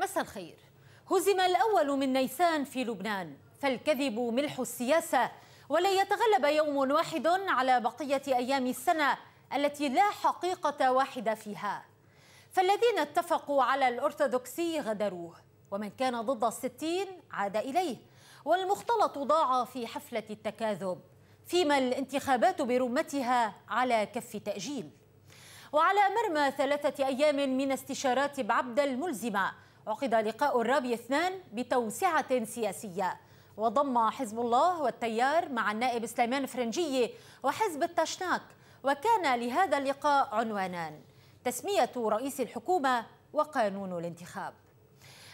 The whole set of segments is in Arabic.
مساء الخير هزم الأول من نيسان في لبنان فالكذب ملح السياسة ولن يتغلب يوم واحد على بقية أيام السنة التي لا حقيقة واحدة فيها فالذين اتفقوا على الأرثوذكسي غدروه ومن كان ضد الستين عاد إليه والمختلط ضاع في حفلة التكاذب فيما الانتخابات برمتها على كف تأجيل وعلى مرمى ثلاثة أيام من استشارات بعبد الملزمة عقد لقاء الرابي اثنان بتوسعة سياسية وضم حزب الله والتيار مع النائب سليمان فرنجية وحزب التشناك وكان لهذا اللقاء عنوانان تسمية رئيس الحكومة وقانون الانتخاب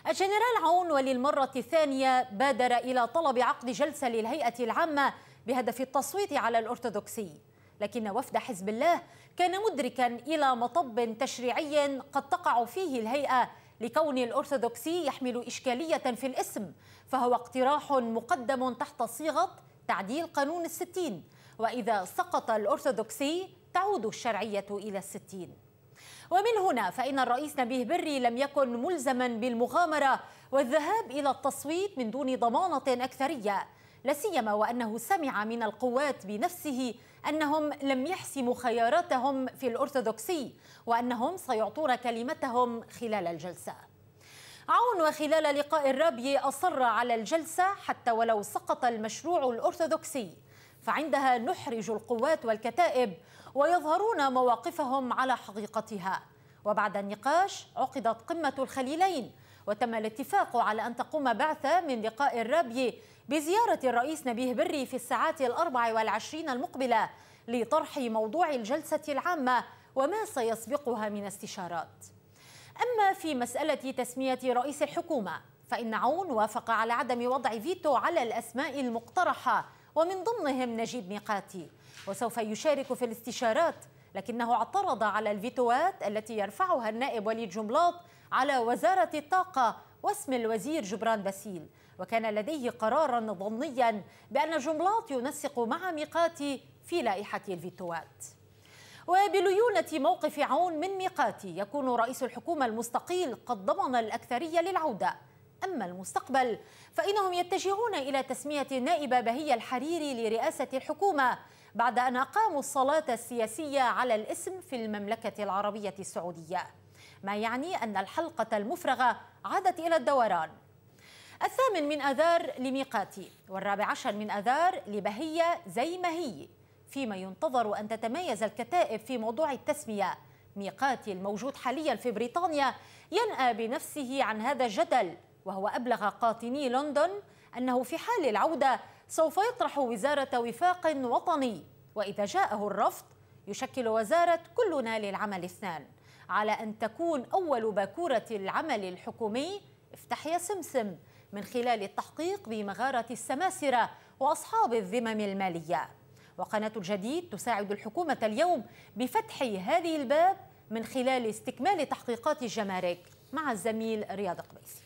الجنرال عون وللمرة الثانية بادر إلى طلب عقد جلسة للهيئة العامة بهدف التصويت على الأرثوذكسي لكن وفد حزب الله كان مدركا إلى مطب تشريعي قد تقع فيه الهيئة لكون الأرثوذكسي يحمل إشكالية في الاسم فهو اقتراح مقدم تحت صيغة تعديل قانون الستين وإذا سقط الأرثوذكسي تعود الشرعية إلى الستين ومن هنا فإن الرئيس نبيه بري لم يكن ملزما بالمغامرة والذهاب إلى التصويت من دون ضمانة أكثرية لا سيما وانه سمع من القوات بنفسه انهم لم يحسموا خياراتهم في الارثوذكسي وانهم سيعطون كلمتهم خلال الجلسه. عون وخلال لقاء الرابي اصر على الجلسه حتى ولو سقط المشروع الارثوذكسي فعندها نحرج القوات والكتائب ويظهرون مواقفهم على حقيقتها وبعد النقاش عقدت قمه الخليلين وتم الاتفاق على أن تقوم بعثة من لقاء الرابي بزيارة الرئيس نبيه بري في الساعات الأربع والعشرين المقبلة لطرح موضوع الجلسة العامة وما سيسبقها من استشارات أما في مسألة تسمية رئيس الحكومة فإن عون وافق على عدم وضع فيتو على الأسماء المقترحة ومن ضمنهم نجيب ميقاتي وسوف يشارك في الاستشارات لكنه اعترض على الفيتوات التي يرفعها النائب وليد جملاط على وزارة الطاقة واسم الوزير جبران باسيل وكان لديه قرارا ظنيا بأن جملاط ينسق مع ميقاتي في لائحة الفيتوات وبليونة موقف عون من ميقاتي يكون رئيس الحكومة المستقيل قد ضمن الأكثرية للعودة أما المستقبل فإنهم يتجهون إلى تسمية النائبة بهية الحريري لرئاسة الحكومة بعد أن أقاموا الصلاة السياسية على الاسم في المملكة العربية السعودية ما يعني أن الحلقة المفرغة عادت إلى الدوران الثامن من أذار لميقاتي والرابع عشر من أذار لبهية زي ما هي فيما ينتظر أن تتميز الكتائب في موضوع التسمية ميقاتي الموجود حاليا في بريطانيا ينأى بنفسه عن هذا الجدل وهو أبلغ قاطني لندن أنه في حال العودة سوف يطرح وزارة وفاق وطني وإذا جاءه الرفض يشكل وزارة كلنا للعمل اثنان على أن تكون أول باكورة العمل الحكومي افتح يا سمسم من خلال التحقيق بمغارة السماسرة وأصحاب الذمم المالية وقناة الجديد تساعد الحكومة اليوم بفتح هذه الباب من خلال استكمال تحقيقات الجمارك مع الزميل رياض قبيسي